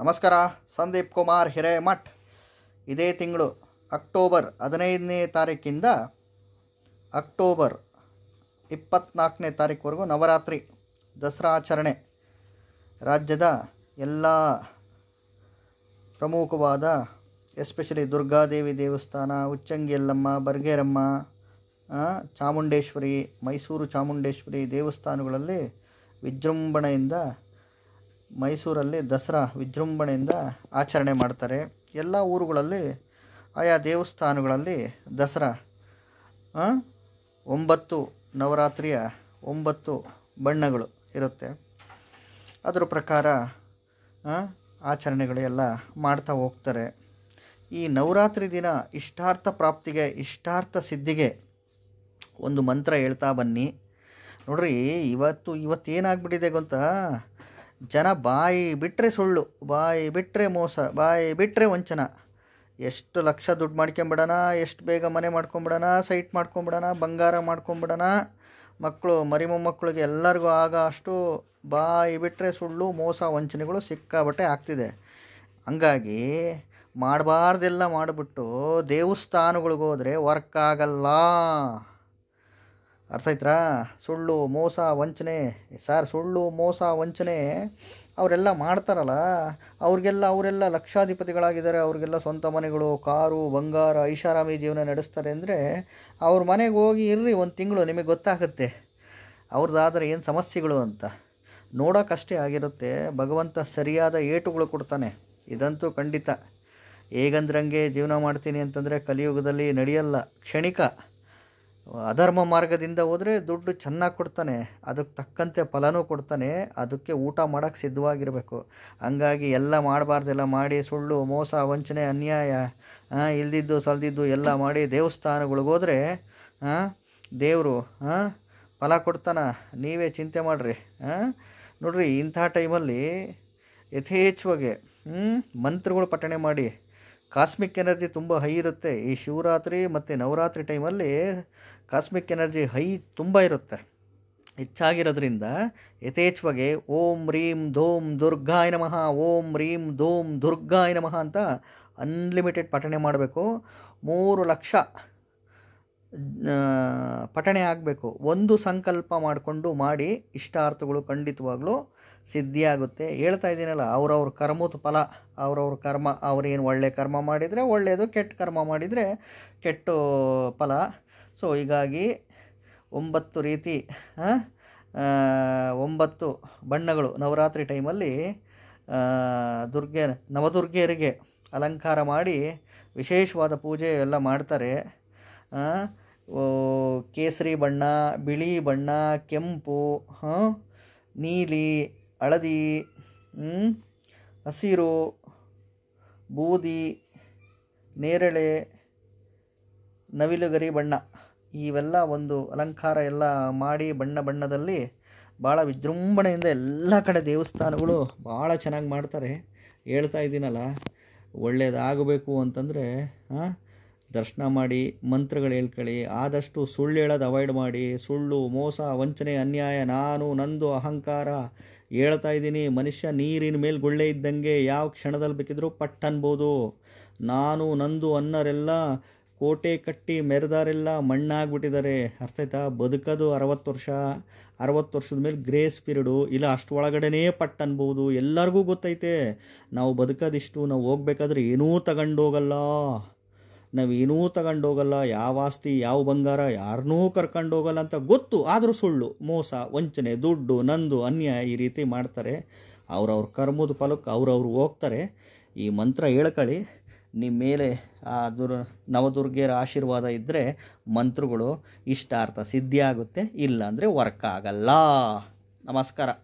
ನಮಸ್ಕಾರ ಸಂದೀಪ್ ಕುಮಾರ್ ಹಿರೇಮಠ್ ಇದೇ ತಿಂಗಳು ಅಕ್ಟೋಬರ್ ಹದಿನೈದನೇ ತಾರೀಕಿಂದ ಅಕ್ಟೋಬರ್ ಇಪ್ಪತ್ತ್ನಾಲ್ಕನೇ ತಾರೀಕುವರೆಗೂ ನವರಾತ್ರಿ ದಸರಾ ಆಚರಣೆ ರಾಜ್ಯದ ಎಲ್ಲ ಪ್ರಮುಖವಾದ ಎಸ್ಪೆಷಲಿ ದುರ್ಗಾದೇವಿ ದೇವಸ್ಥಾನ ಉಚ್ಚಂಗಿಯಲ್ಲಮ್ಮ ಬರ್ಗೇರಮ್ಮ ಚಾಮುಂಡೇಶ್ವರಿ ಮೈಸೂರು ಚಾಮುಂಡೇಶ್ವರಿ ದೇವಸ್ಥಾನಗಳಲ್ಲಿ ವಿಜೃಂಭಣೆಯಿಂದ ಮೈಸೂರಲ್ಲಿ ದಸರಾ ವಿಜೃಂಭಣೆಯಿಂದ ಆಚರಣೆ ಮಾಡ್ತಾರೆ ಎಲ್ಲ ಊರುಗಳಲ್ಲಿ ಆಯಾ ದೇವಸ್ಥಾನಗಳಲ್ಲಿ ದಸರಾ ಒಂಬತ್ತು ನವರಾತ್ರಿಯ ಒಂಬತ್ತು ಬಣ್ಣಗಳು ಇರುತ್ತೆ ಅದರ ಪ್ರಕಾರ ಆಚರಣೆಗಳು ಎಲ್ಲ ಮಾಡ್ತಾ ಹೋಗ್ತಾರೆ ಈ ನವರಾತ್ರಿ ದಿನ ಇಷ್ಟಾರ್ಥ ಪ್ರಾಪ್ತಿಗೆ ಇಷ್ಟಾರ್ಥ ಸಿದ್ಧಿಗೆ ಒಂದು ಮಂತ್ರ ಹೇಳ್ತಾ ಬನ್ನಿ ನೋಡ್ರಿ ಇವತ್ತು ಇವತ್ತೇನಾಗ್ಬಿಟ್ಟಿದೆ ಗೊತ್ತಾ ಜನ ಬಾಯಿ ಬಿಟ್ಟರೆ ಸುಳ್ಳು ಬಾಯಿ ಬಿಟ್ಟರೆ ಮೋಸ ಬಾಯಿ ಬಿಟ್ಟರೆ ವಂಚನ ಎಷ್ಟು ಲಕ್ಷ ದುಡ್ಡು ಮಾಡ್ಕೊಂಬಿಡೋಣ ಎಷ್ಟು ಬೇಗ ಮನೆ ಮಾಡ್ಕೊಂಬಿಡೋಣ ಸೈಟ್ ಮಾಡ್ಕೊಂಬಿಡೋಣ ಬಂಗಾರ ಮಾಡ್ಕೊಂಬಿಡೋಣ ಮಕ್ಕಳು ಮರಿ ಎಲ್ಲರಿಗೂ ಆಗ ಅಷ್ಟು ಬಾಯಿ ಬಿಟ್ಟರೆ ಸುಳ್ಳು ಮೋಸ ವಂಚನೆಗಳು ಸಿಕ್ಕಾಬಟ್ಟೆ ಆಗ್ತಿದೆ ಹಂಗಾಗಿ ಮಾಡಬಾರ್ದೆಲ್ಲ ಮಾಡಿಬಿಟ್ಟು ದೇವಸ್ಥಾನಗಳಿಗೋದ್ರೆ ವರ್ಕ್ ಆಗಲ್ಲ ಅರ್ಥ ಆಯ್ತಾ ಸುಳ್ಳು ಮೋಸ ವಂಚನೆ ಸರ್ ಸುಳ್ಳು ಮೋಸ ವಂಚನೆ ಅವರೆಲ್ಲ ಮಾಡ್ತಾರಲ್ಲ ಅವ್ರಿಗೆಲ್ಲ ಅವರೆಲ್ಲ ಲಕ್ಷಾಧಿಪತಿಗಳಾಗಿದ್ದಾರೆ ಅವ್ರಿಗೆಲ್ಲ ಸ್ವಂತ ಮನೆಗಳು ಕಾರು ಬಂಗಾರ ಐಷಾರಾಮಿ ಜೀವನ ನಡೆಸ್ತಾರೆ ಅಂದರೆ ಅವ್ರ ಮನೆಗೆ ಹೋಗಿ ಇರ್ರಿ ಒಂದು ತಿಂಗಳು ನಿಮಗೆ ಗೊತ್ತಾಗುತ್ತೆ ಅವ್ರದ್ದಾದರೆ ಏನು ಸಮಸ್ಯೆಗಳು ಅಂತ ನೋಡೋಕ್ಕಷ್ಟೇ ಆಗಿರುತ್ತೆ ಭಗವಂತ ಸರಿಯಾದ ಏಟುಗಳು ಕೊಡ್ತಾನೆ ಇದಂತೂ ಖಂಡಿತ ಹೇಗಂದ್ರಂಗೆ ಜೀವನ ಮಾಡ್ತೀನಿ ಅಂತಂದರೆ ಕಲಿಯುಗದಲ್ಲಿ ನಡೆಯಲ್ಲ ಕ್ಷಣಿಕ ಅಧರ್ಮ ಮಾರ್ಗದಿಂದ ಹೋದರೆ ದುಡ್ಡು ಚೆನ್ನಾಗಿ ಕೊಡ್ತಾನೆ ಅದಕ್ಕೆ ತಕ್ಕಂತೆ ಫಲನೂ ಕೊಡ್ತಾನೆ ಅದಕ್ಕೆ ಊಟ ಮಾಡೋಕ್ಕೆ ಸಿದ್ಧವಾಗಿರಬೇಕು ಹಂಗಾಗಿ ಎಲ್ಲ ಮಾಡಬಾರ್ದೆಲ್ಲ ಮಾಡಿ ಸುಳ್ಳು ಮೋಸ ವಂಚನೆ ಅನ್ಯಾಯ ಇಲ್ದಿದ್ದು ಸಲ್ದಿದ್ದು ಎಲ್ಲ ಮಾಡಿ ದೇವಸ್ಥಾನಗಳಿಗೋದ್ರೆ ದೇವರು ಫಲ ಕೊಡ್ತಾನ ನೀವೇ ಚಿಂತೆ ಮಾಡಿರಿ ನೋಡಿರಿ ಇಂಥ ಟೈಮಲ್ಲಿ ಯಥೇಚ್ಛವಾಗಿ ಮಂತ್ರಗಳು ಪಠಣೆ ಮಾಡಿ ಕಾಸ್ಮಿಕ್ ಎನರ್ಜಿ ತುಂಬ ಹೈ ಇರುತ್ತೆ ಈ ಶಿವರಾತ್ರಿ ಮತ್ತು ನವರಾತ್ರಿ ಟೈಮಲ್ಲಿ ಕಾಸ್ಮಿಕ್ ಎನರ್ಜಿ ಹೈ ತುಂಬ ಇರುತ್ತೆ ಹೆಚ್ಚಾಗಿರೋದ್ರಿಂದ ಯಥೇಚ್ಛವಾಗಿ ಓಂ ರೀಂ ಧೋಮ್ ದುರ್ಗಾಯ ನಮಃ ಓಂ ರೀಂ ಧೋಮ್ ದುರ್ಗಾಯ ನಮಃ ಅಂತ ಅನ್ಲಿಮಿಟೆಡ್ ಪಠಣೆ ಮಾಡಬೇಕು ಮೂರು ಲಕ್ಷ ಪಠಣೆ ಆಗಬೇಕು ಒಂದು ಸಂಕಲ್ಪ ಮಾಡಿಕೊಂಡು ಮಾಡಿ ಇಷ್ಟಾರ್ಥಗಳು ಖಂಡಿತವಾಗ್ಲೂ ಸಿದ್ಧಿಯಾಗುತ್ತೆ ಹೇಳ್ತಾ ಇದ್ದೀನಲ್ಲ ಅವ್ರವ್ರ ಕರ್ಮದ ಫಲ ಅವ್ರವ್ರ ಕರ್ಮ ಅವ್ರೇನು ಒಳ್ಳೆ ಕರ್ಮ ಮಾಡಿದರೆ ಒಳ್ಳೆಯದು ಕೆಟ್ಟ ಕರ್ಮ ಮಾಡಿದರೆ ಕೆಟ್ಟ ಫಲ ಸೊ ಹೀಗಾಗಿ ಒಂಬತ್ತು ರೀತಿ ಒಂಬತ್ತು ಬಣ್ಣಗಳು ನವರಾತ್ರಿ ಟೈಮಲ್ಲಿ ದುರ್ಗೆ ನವದುರ್ಗೆಯರಿಗೆ ಅಲಂಕಾರ ಮಾಡಿ ವಿಶೇಷವಾದ ಪೂಜೆ ಎಲ್ಲ ಮಾಡ್ತಾರೆ ಕೇಸರಿ ಬಣ್ಣ ಬಿಳಿ ಬಣ್ಣ ಕೆಂಪು ನೀಲಿ ಹಳದಿ ಹಸಿರು ಬೂದಿ ನೇರಳೆ ನವಿಲುಗರಿ ಬಣ್ಣ ಇವೆಲ್ಲ ಒಂದು ಅಲಂಕಾರ ಎಲ್ಲ ಮಾಡಿ ಬಣ್ಣ ಬಣ್ಣದಲ್ಲಿ ಭಾಳ ವಿಜೃಂಭಣೆಯಿಂದ ಎಲ್ಲ ಕಡೆ ದೇವಸ್ಥಾನಗಳು ಭಾಳ ಚೆನ್ನಾಗಿ ಮಾಡ್ತಾರೆ ಹೇಳ್ತಾ ಇದ್ದೀನಲ್ಲ ಒಳ್ಳೆಯದಾಗಬೇಕು ಅಂತಂದರೆ ದರ್ಶನ ಮಾಡಿ ಮಂತ್ರಗಳು ಹೇಳ್ಕೊಳ್ಳಿ ಆದಷ್ಟು ಸುಳ್ಳು ಹೇಳೋದು ಅವಾಯ್ಡ್ ಮಾಡಿ ಸುಳ್ಳು ಮೋಸ ವಂಚನೆ ಅನ್ಯಾಯ ನಾನು ನಂದು ಅಹಂಕಾರ ಹೇಳ್ತಾ ಇದ್ದೀನಿ ಮನುಷ್ಯ ನೀರಿನ ಮೇಲೆ ಗುಳ್ಳೆ ಇದ್ದಂಗೆ ಯಾವ ಕ್ಷಣದಲ್ಲಿ ಬೇಕಿದ್ರೂ ಪಟ್ ಅನ್ಬೋದು ನಾನು ನಂದು ಅನ್ನರೆಲ್ಲ ಕೋಟೆ ಕಟ್ಟಿ ಮೆರೆದಾರೆಲ್ಲ ಮಣ್ಣಾಗ್ಬಿಟ್ಟಿದ್ದಾರೆ ಅರ್ಥ ಆಯ್ತಾ ಬದುಕೋದು ಅರವತ್ತು ವರ್ಷ ಅರವತ್ತು ವರ್ಷದ ಮೇಲೆ ಗ್ರೇಸ್ ಪೀರಿಯಡು ಇಲ್ಲ ಅಷ್ಟು ಒಳಗಡೆನೇ ಪಟ್ಟು ಅನ್ಬೋದು ಎಲ್ಲರಿಗೂ ಗೊತ್ತೈತೆ ನಾವು ಬದುಕೋದಿಷ್ಟು ನಾವು ಹೋಗ್ಬೇಕಾದ್ರೆ ಏನೂ ತಗೊಂಡೋಗಲ್ಲ ನಾವೇನೂ ತಗೊಂಡೋಗಲ್ಲ ಯಾವ ಆಸ್ತಿ ಯಾವ ಬಂಗಾರ ಯಾರನ್ನೂ ಹೋಗಲ್ಲ ಅಂತ ಗೊತ್ತು ಆದರೂ ಸುಳ್ಳು ಮೋಸ ವಂಚನೆ ದುಡ್ಡು ನಂದು ಅನ್ಯಾಯ ಈ ರೀತಿ ಮಾಡ್ತಾರೆ ಅವ್ರವ್ರ ಕರ್ಮದ ಫಲಕ್ಕೆ ಅವ್ರವ್ರು ಹೋಗ್ತಾರೆ ಈ ಮಂತ್ರ ಹೇಳ್ಕೊಳ್ಳಿ ನಿಮ್ಮ ಮೇಲೆ ಆ ದುರ್ ನವದುರ್ಗೆಯರ ಆಶೀರ್ವಾದ ಇದ್ದರೆ ಮಂತ್ರಗಳು ಇಷ್ಟಾರ್ಥ ಸಿದ್ಧಿಯಾಗುತ್ತೆ ಇಲ್ಲಾಂದರೆ ವರ್ಕ್ ಆಗಲ್ಲ ನಮಸ್ಕಾರ